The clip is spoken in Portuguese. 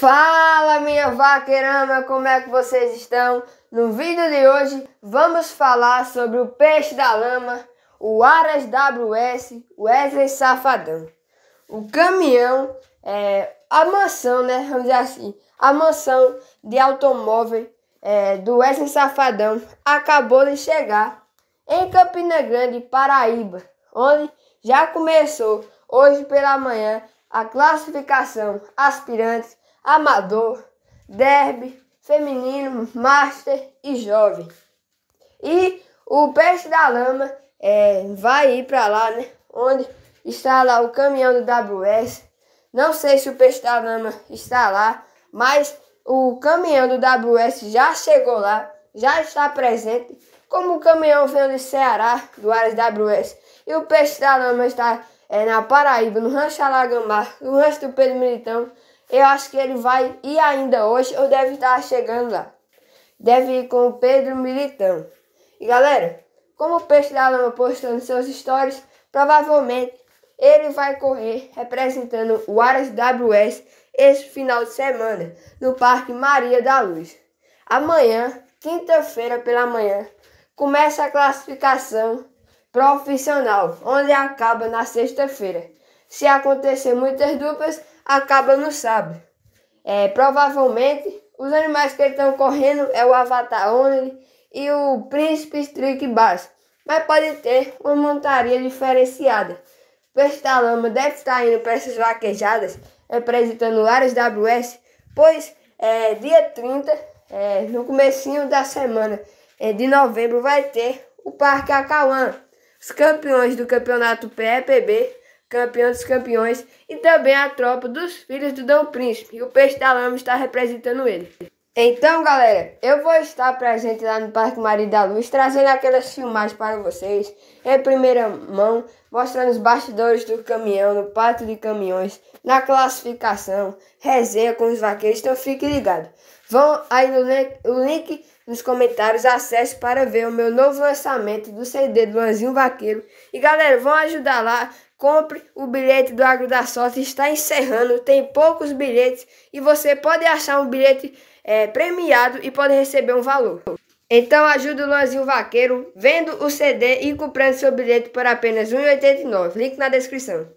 Fala minha vaquerama, como é que vocês estão? No vídeo de hoje vamos falar sobre o peixe da lama, o Aras WS, Wesley Safadão. O caminhão, é, a mansão, né? Vamos dizer assim, a mansão de automóvel é, do Wesley Safadão acabou de chegar em Campina Grande, Paraíba, onde já começou hoje pela manhã a classificação aspirantes amador, derby, feminino, master e jovem. E o peixe da lama é, vai ir para lá, né? Onde está lá o caminhão do WS. Não sei se o peixe da lama está lá, mas o caminhão do WS já chegou lá, já está presente. Como o caminhão veio do Ceará, do Ares WS, e o peixe da lama está é, na Paraíba, no Rancho Alagamar, no Rancho do Pedro Militão, eu acho que ele vai e ainda hoje ou deve estar chegando lá. Deve ir com o Pedro Militão. E galera, como o Peixe da Lama postando seus stories, provavelmente ele vai correr representando o Aras WS esse final de semana no Parque Maria da Luz. Amanhã, quinta-feira pela manhã, começa a classificação profissional, onde acaba na sexta-feira. Se acontecer muitas duplas, acaba no sabre. É, provavelmente, os animais que estão correndo é o Avatar Only e o Príncipe Strike Bass, mas podem ter uma montaria diferenciada. O Estalama deve estar indo para essas vaquejadas, representando áreas WS, pois é, dia 30, é, no comecinho da semana é, de novembro, vai ter o Parque Acauã. Os campeões do Campeonato PEPB campeão dos campeões, e também a tropa dos filhos do Dom Príncipe, e o peixe da lama está representando ele. Então, galera, eu vou estar presente lá no Parque Maria da Luz, trazendo aquelas filmagens para vocês em primeira mão, mostrando os bastidores do caminhão, no pátio de caminhões, na classificação, resenha com os vaqueiros, então fique ligado. Vão aí no link, o link nos comentários, acesse para ver o meu novo lançamento do CD do Lanzinho Vaqueiro. E galera, vão ajudar lá, compre o bilhete do Agro da Sorte, está encerrando, tem poucos bilhetes e você pode achar um bilhete é, premiado e pode receber um valor. Então ajude o Luanzinho Vaqueiro vendo o CD e comprando seu bilhete por apenas R$ 1,89. Link na descrição.